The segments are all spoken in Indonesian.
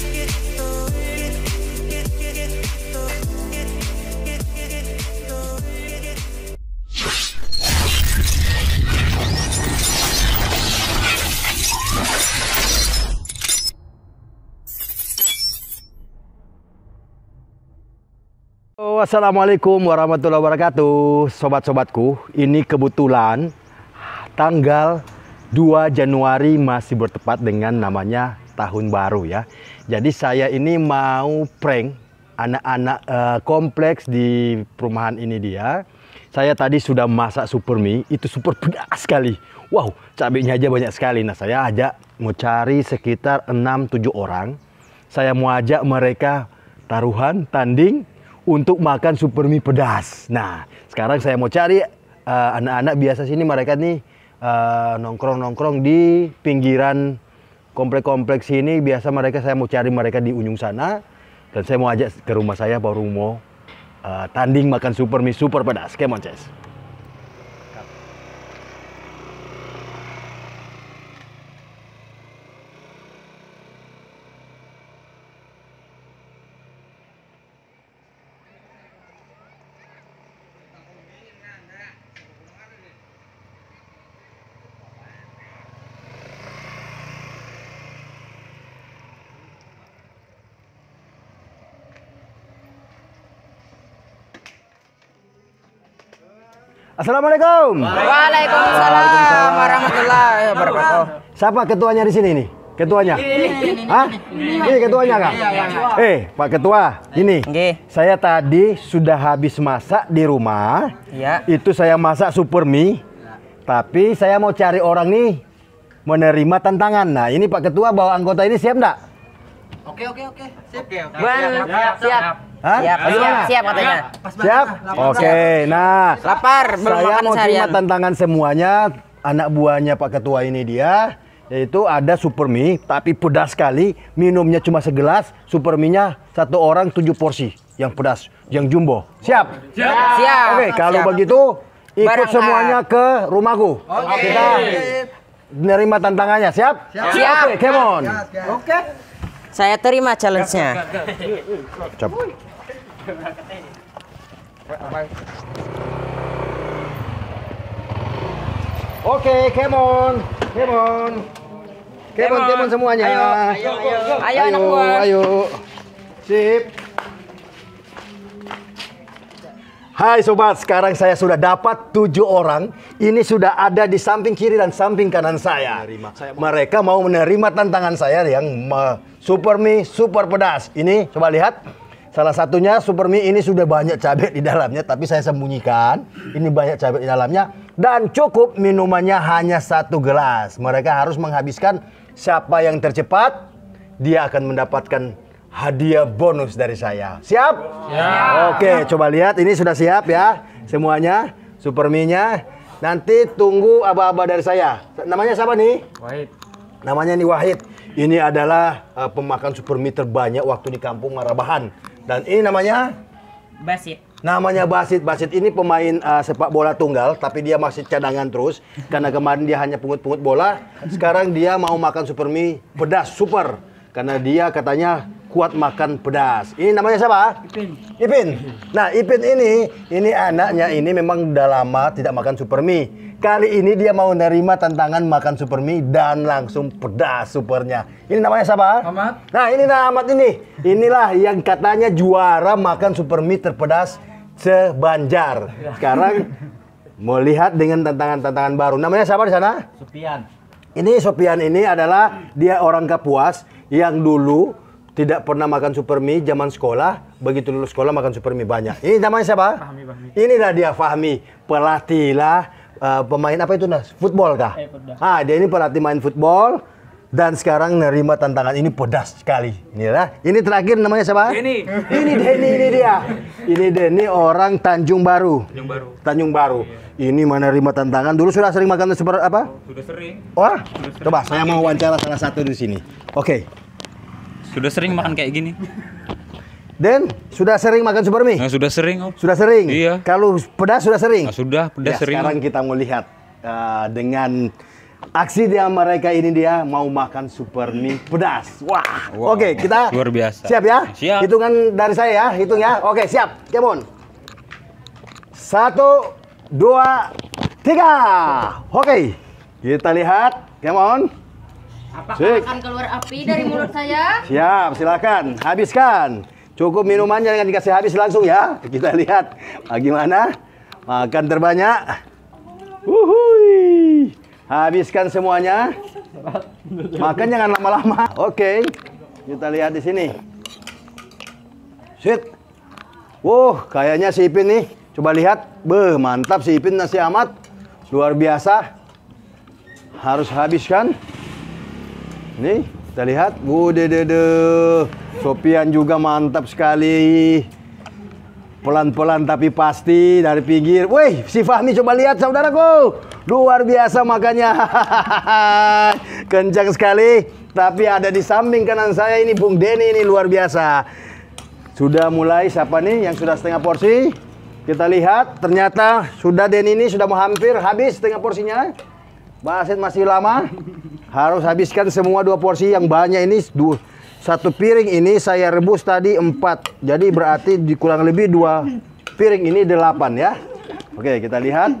Oh, assalamualaikum warahmatullahi wabarakatuh Sobat-sobatku Ini kebetulan Tanggal 2 Januari masih bertepat dengan namanya tahun baru ya. Jadi saya ini mau prank anak-anak uh, kompleks di perumahan ini dia. Saya tadi sudah masak super mie, itu super pedas sekali. Wow, cabenya aja banyak sekali. Nah, saya ajak mau cari sekitar 6-7 orang. Saya mau ajak mereka taruhan, tanding untuk makan super mie pedas. Nah, sekarang saya mau cari eh, anak-anak uh, biasa sini mereka nih eh, nongkrong-nongkrong uh, nongkrong -nongkrong di pinggiran komplek-komplek sini biasa mereka saya mau cari mereka di ujung sana dan saya mau ajak ke rumah saya Pak Rumo uh, tanding makan super mie super pedas. skemon Assalamualaikum. Waalaikumsalam warahmatullahi wabarakatuh. Oh, siapa ketuanya di sini nih? Ketuanya? Hah? Ini ketuanya kak? Iya, iya, iya. Eh, Pak Ketua, ini. Saya tadi sudah habis masak di rumah. Iya. Itu saya masak super mie. Tapi saya mau cari orang nih menerima tantangan. Nah, ini Pak Ketua bawa anggota ini siap enggak? Oke, oke, oke. Siap, oke. siap. siap. siap. Hah? Siap, siap, siap katanya. Siap. Oke, nah. Lapar, saya mau terima tantangan semuanya anak buahnya Pak Ketua ini dia yaitu ada super mie tapi pedas sekali minumnya cuma segelas super mie-nya satu orang tujuh porsi yang pedas yang jumbo siap siap, siap. oke kalau siap. begitu ikut Barang semuanya ke rumahku okay. kita menerima tantangannya siap siap, siap. oke okay, come on oke okay. Saya terima challenge-nya. Oke, come on. Come on. Come on, come on semuanya. Ayo, ayo, ayo. Ayo, anak buah. Ayo. Sip. Hai sobat, sekarang saya sudah dapat tujuh orang. Ini sudah ada di samping kiri dan samping kanan saya. Mereka mau menerima tantangan saya yang super mie, super pedas. Ini coba lihat. Salah satunya super mie ini sudah banyak cabai di dalamnya, tapi saya sembunyikan. Ini banyak cabai di dalamnya dan cukup minumannya hanya satu gelas. Mereka harus menghabiskan siapa yang tercepat dia akan mendapatkan hadiah bonus dari saya. Siap? Siap. Oke, coba lihat ini sudah siap ya semuanya, Super mi-nya. Nanti tunggu aba-aba dari saya. Namanya siapa nih? Wahid. Namanya nih Wahid. Ini adalah uh, pemakan supermi terbanyak waktu di kampung Marabahan. Dan ini namanya Basit. Namanya Basit. Basit ini pemain uh, sepak bola tunggal, tapi dia masih cadangan terus karena kemarin dia hanya pungut-pungut bola. Sekarang dia mau makan super supermi pedas super karena dia katanya kuat makan pedas. Ini namanya siapa? Ipin. Ipin. Nah, Ipin ini, ini anaknya ini memang udah lama tidak makan super mie. Kali ini dia mau nerima tantangan makan super mie dan langsung pedas supernya. Ini namanya siapa? Ahmad. Nah, ini nah Ahmad ini. Inilah yang katanya juara makan super mie terpedas sebanjar. Ya. Sekarang mau lihat dengan tantangan-tantangan baru. Namanya siapa di sana? Sopian. Ini Sopian ini adalah dia orang Kapuas yang dulu tidak pernah makan super mie zaman sekolah, begitu lulus sekolah makan super mie banyak. Ini namanya siapa? Fahmi, Fahmi. Inilah dia Fahmi, pelatih lah, uh, pemain apa itu Nas? Football kah? Eh, ah, dia ini pelatih main football dan sekarang nerima tantangan ini pedas sekali. ini lah. ini terakhir namanya siapa? ini Ini Denny ini dia. Ini Denny orang Tanjung Baru. Tanjung Baru. Tanjung Baru. Iya. Ini menerima tantangan. Dulu sudah sering makan super apa? Sudah sering. Wah, oh, sudah sering. coba saya mau wawancara salah satu di sini. Oke. Okay. Sudah sering makan kayak gini. Den, sudah sering makan super mie? Nah, sudah sering, Om. Sudah sering? Iya. Kalau pedas sudah sering? Nah, sudah, pedas ya, sering. Sekarang kita mau lihat uh, dengan aksi dia mereka ini dia mau makan super mie pedas. Wah. Wow. Oke, okay, kita luar biasa. Siap ya? Siap. Hitungan dari saya ya, hitung ya. Oke, okay, siap. Kemon. Satu, dua, tiga. Oke. Okay. Kita lihat. Kemon. Apakah Sik. akan keluar api dari mulut saya? Siap, silakan. Habiskan. Cukup minumannya dengan dikasih habis langsung ya. Kita lihat bagaimana makan terbanyak. Uhuy. Habiskan semuanya. Makan jangan lama-lama. Oke. Kita lihat di sini. Sip. Wuh, kayaknya si Ipin nih. Coba lihat. Beh, mantap si Ipin nasi amat. Luar biasa. Harus habiskan. Nih, kita lihat. Wudedede. Sopian juga mantap sekali. Pelan-pelan tapi pasti dari pinggir. Woi, si Fahmi coba lihat saudaraku. Luar biasa makanya. Kencang sekali. Tapi ada di samping kanan saya ini Bung Deni ini luar biasa. Sudah mulai siapa nih yang sudah setengah porsi? Kita lihat ternyata sudah Deni ini sudah mau hampir habis setengah porsinya. Basit masih lama. Harus habiskan semua dua porsi yang banyak ini dua satu piring ini saya rebus tadi empat jadi berarti kurang lebih dua piring ini delapan ya oke kita lihat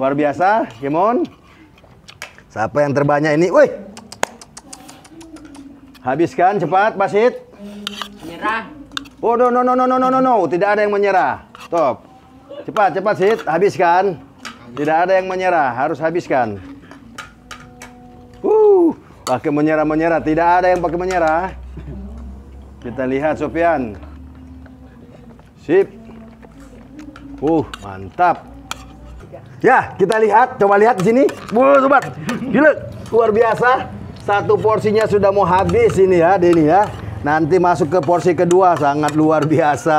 luar biasa Kimon siapa yang terbanyak ini woi habiskan cepat Basit menyerah oh no no no no no no no tidak ada yang menyerah stop cepat cepat Sit habiskan tidak ada yang menyerah harus habiskan Pakai menyerah-menyerah. Tidak ada yang pakai menyerah. Kita lihat Sofian. Sip. Uh, mantap. Ya, kita lihat. Coba lihat di sini. Wuh, sobat. Gila, luar biasa. Satu porsinya sudah mau habis ini ya, Deni ya. Nanti masuk ke porsi kedua, sangat luar biasa.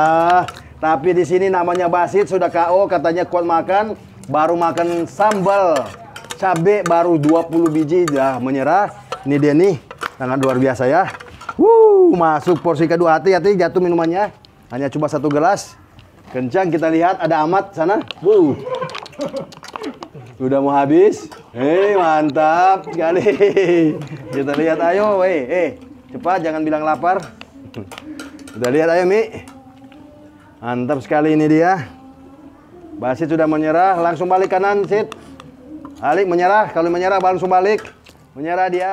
Tapi di sini namanya Basit sudah KO, katanya kuat makan, baru makan sambal cabe baru 20 biji dah menyerah. Ini dia nih, sangat luar biasa ya. Wuh, masuk porsi kedua hati-hati jatuh minumannya. Hanya cuma satu gelas. Kencang kita lihat ada Amat sana. Wuh. sudah mau habis? Hei, mantap sekali. Kita lihat ayo, eh, eh. Cepat jangan bilang lapar. Kita lihat ayo, Mi. Mantap sekali ini dia. Basit sudah menyerah, langsung balik kanan, Sit. Alik menyerah, kalau menyerah langsung balik. Menyerah dia.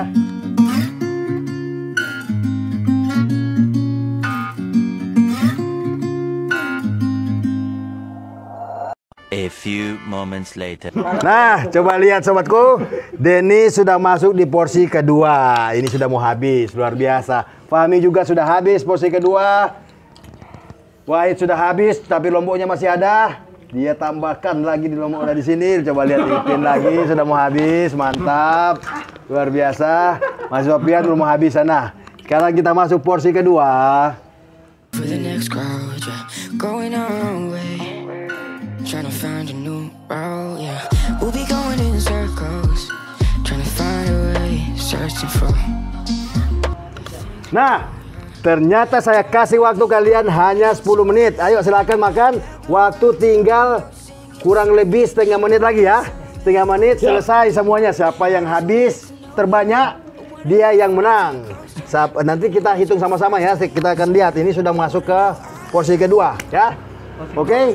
A few moments later. Nah, coba lihat sobatku, Denny sudah masuk di porsi kedua. Ini sudah mau habis, luar biasa. Fahmi juga sudah habis porsi kedua. Wahid sudah habis, tapi lomboknya masih ada. Dia tambahkan lagi di lombok ada di sini. Coba lihat Ipin lagi, sudah mau habis, mantap. Luar biasa. Mas Sofian belum habis sana. Sekarang kita masuk porsi kedua. Nah, ternyata saya kasih waktu kalian hanya 10 menit. Ayo silakan makan. Waktu tinggal kurang lebih setengah menit lagi ya. Setengah menit selesai semuanya. Siapa yang habis terbanyak dia yang menang. Nanti kita hitung sama-sama ya. Kita akan lihat ini sudah masuk ke porsi kedua ya. Oke, okay?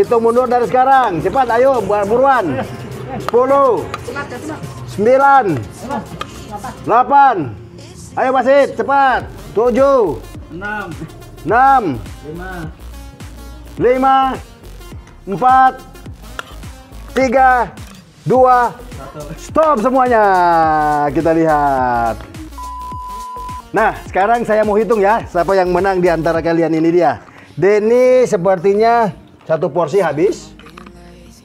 hitung mundur dari sekarang. Cepat, ayo buruan. 10 9 8 Ayo Basit, cepat. 7 6 6 5 5 4 3 dua, stop semuanya. Kita lihat. Nah, sekarang saya mau hitung ya, siapa yang menang di antara kalian ini dia. Denny sepertinya satu porsi habis.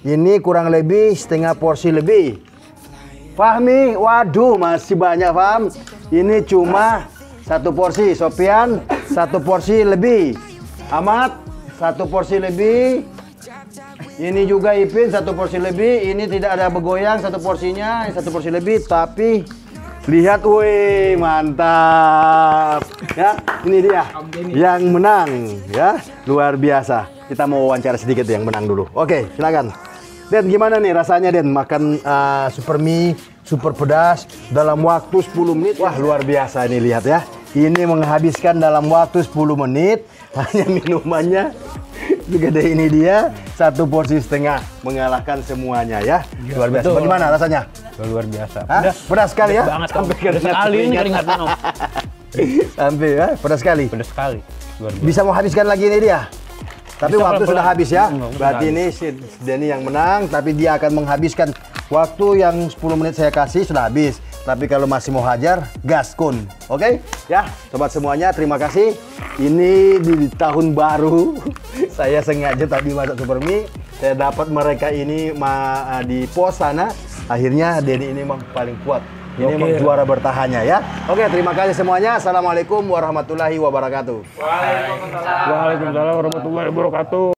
Ini kurang lebih setengah porsi lebih. Fahmi, waduh masih banyak fam Ini cuma satu porsi. Sopian, satu porsi lebih. Amat, satu porsi lebih. Ini juga Ipin satu porsi lebih, ini tidak ada bergoyang satu porsinya, satu porsi lebih, tapi lihat woi mantap. Ya, ini dia yang menang ya, luar biasa. Kita mau wawancara sedikit yang menang dulu. Oke, silakan. Den, gimana nih rasanya Den makan uh, super mie, super pedas dalam waktu 10 menit? Wah, luar biasa ini lihat ya. Ini menghabiskan dalam waktu 10 menit hanya minumannya segede ini dia satu porsi setengah mengalahkan semuanya ya. Iya, luar biasa. Bagaimana rasanya? Luar biasa. Pedas. sekali ya? Banget sampai keringat. Sekali ini keringatnya. sampai ya, pedas sekali. Pedas sekali. Luar biasa. Bisa menghabiskan lagi ini dia. Tapi Bisa waktu sudah habis ya. Berarti ini si Denny yang menang, tapi dia akan menghabiskan waktu yang 10 menit saya kasih sudah habis. Tapi kalau masih mau hajar, gas kun, Oke? Okay? Ya, sobat semuanya, terima kasih. Ini di tahun baru, saya sengaja tadi masuk super mie. Saya dapat mereka ini ma eh, di pos sana. Akhirnya Denny ini memang paling kuat. Ini okay. memang juara bertahannya ya. Oke, okay, terima kasih semuanya. Assalamualaikum warahmatullahi wabarakatuh. Waalaikumsalam, Waalaikumsalam warahmatullahi wabarakatuh.